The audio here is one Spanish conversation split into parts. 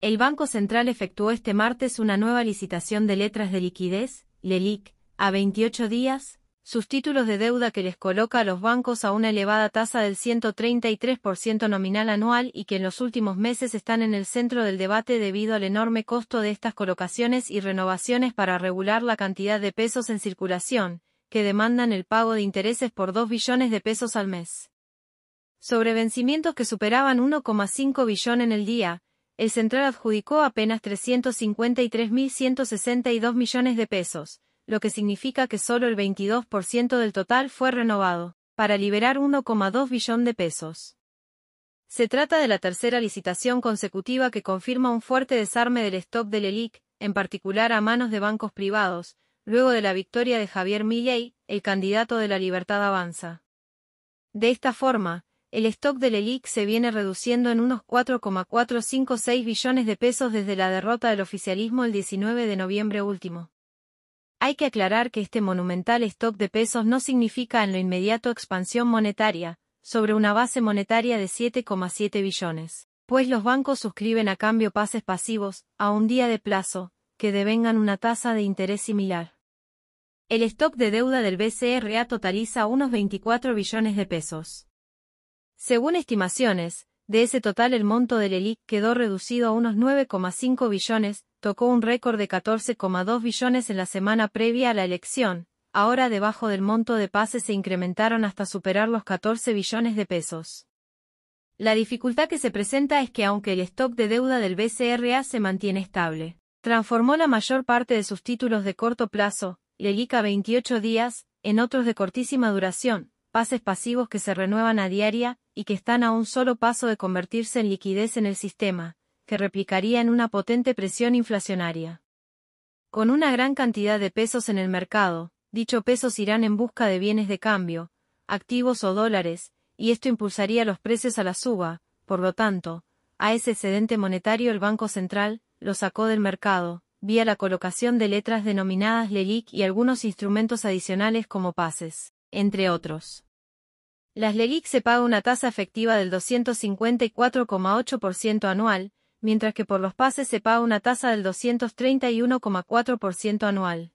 El Banco Central efectuó este martes una nueva licitación de letras de liquidez, LELIC, a 28 días, sus títulos de deuda que les coloca a los bancos a una elevada tasa del 133% nominal anual y que en los últimos meses están en el centro del debate debido al enorme costo de estas colocaciones y renovaciones para regular la cantidad de pesos en circulación, que demandan el pago de intereses por 2 billones de pesos al mes. Sobre vencimientos que superaban 1,5 billón en el día, el Central adjudicó apenas 353.162 millones de pesos, lo que significa que solo el 22% del total fue renovado, para liberar 1,2 billón de pesos. Se trata de la tercera licitación consecutiva que confirma un fuerte desarme del stock del ELIC, en particular a manos de bancos privados, luego de la victoria de Javier Milley, el candidato de la Libertad Avanza. De esta forma, el stock del ELIC se viene reduciendo en unos 4,456 billones de pesos desde la derrota del oficialismo el 19 de noviembre último. Hay que aclarar que este monumental stock de pesos no significa en lo inmediato expansión monetaria, sobre una base monetaria de 7,7 billones, pues los bancos suscriben a cambio pases pasivos, a un día de plazo, que devengan una tasa de interés similar. El stock de deuda del BCRA totaliza unos 24 billones de pesos. Según estimaciones, de ese total el monto del ELIC quedó reducido a unos 9,5 billones, tocó un récord de 14,2 billones en la semana previa a la elección, ahora debajo del monto de pases se incrementaron hasta superar los 14 billones de pesos. La dificultad que se presenta es que aunque el stock de deuda del BCRA se mantiene estable, transformó la mayor parte de sus títulos de corto plazo, LELIC e a 28 días, en otros de cortísima duración, pases pasivos que se renuevan a diaria, y que están a un solo paso de convertirse en liquidez en el sistema, que replicaría en una potente presión inflacionaria. Con una gran cantidad de pesos en el mercado, dicho pesos irán en busca de bienes de cambio, activos o dólares, y esto impulsaría los precios a la suba, por lo tanto, a ese excedente monetario el Banco Central lo sacó del mercado, vía la colocación de letras denominadas LELIC y algunos instrumentos adicionales como pases, entre otros. Las LEGIC se paga una tasa efectiva del 254,8% anual, mientras que por los pases se paga una tasa del 231,4% anual.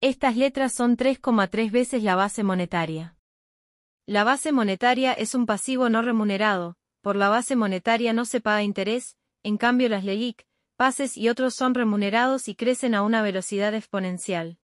Estas letras son 3,3 veces la base monetaria. La base monetaria es un pasivo no remunerado, por la base monetaria no se paga interés, en cambio las LEGIC, pases y otros son remunerados y crecen a una velocidad exponencial.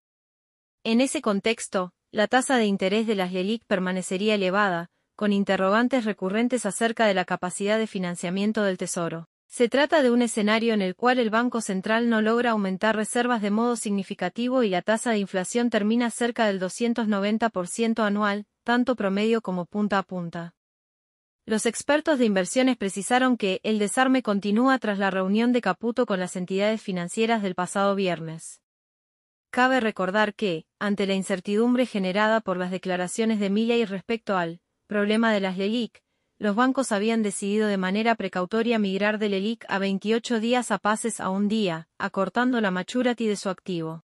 En ese contexto, la tasa de interés de las LELIC permanecería elevada, con interrogantes recurrentes acerca de la capacidad de financiamiento del Tesoro. Se trata de un escenario en el cual el Banco Central no logra aumentar reservas de modo significativo y la tasa de inflación termina cerca del 290% anual, tanto promedio como punta a punta. Los expertos de inversiones precisaron que el desarme continúa tras la reunión de Caputo con las entidades financieras del pasado viernes. Cabe recordar que, ante la incertidumbre generada por las declaraciones de Milley respecto al problema de las LELIC, los bancos habían decidido de manera precautoria migrar de LELIC a 28 días a pases a un día, acortando la maturity de su activo.